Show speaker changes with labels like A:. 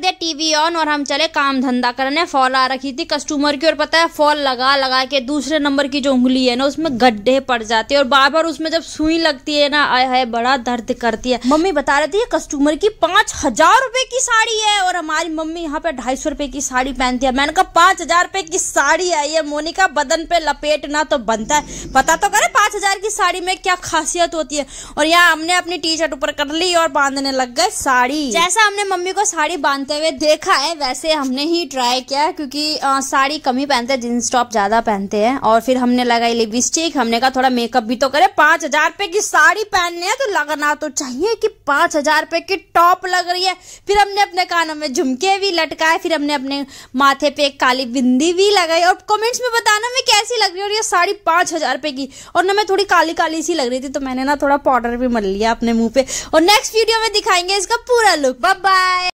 A: दिया TV on और हम चले काम धंधा करने फॉल आ रखी थी कस्टमर की और पता है फॉल लगा लगा के दूसरे नंबर की जो उंगली है ना उसमें गड्ढे पड़ जाते हैं और बार बार उसमें जब सुई लगती है ना आय हाय बड़ा दर्द करती है मम्मी बता रही थी कस्टमर की पांच हजार रूपए की साड़ी है और हमारी मम्मी यहाँ पे ढाई सौ रूपये की साड़ी पहनती है मैंने कहा पांच हजार रूपए की साड़ी आई है मोनिका बदन पे लपेटना तो बनता है पता तो करे पाँच हजार की साड़ी में क्या खासियत होती है और यहाँ हमने अपनी टी शर्ट ऊपर कर ली और बांधने लग गए साड़ी जैसा हमने मम्मी को साड़ी बांधते हुए देखा है वैसे हमने ही ट्राई किया क्योंकि आ, साड़ी कम ही पहनते हैं जींस टॉप ज्यादा पहनते हैं और फिर हमने लगाई लिपस्टिक हमने कहा थोड़ा मेकअप भी तो करे पांच हजार रुपए की साड़ी पहनने है तो लगना तो चाहिए कि पांच हजार रुपए की टॉप लग रही है फिर हमने अपने कानों में झुमके भी लटकाए फिर हमने अपने माथे पे एक काली बिंदी भी लगाई और कमेंट्स में बताना मैं कैसी लग रही है और ये साड़ी पांच हजार रुपए की और न मैं थोड़ी काली काली सी लग रही थी तो मैंने ना थोड़ा पाउडर भी मर लिया अपने मुंह पे और नेक्स्ट वीडियो में दिखाएंगे इसका पूरा लुक बाय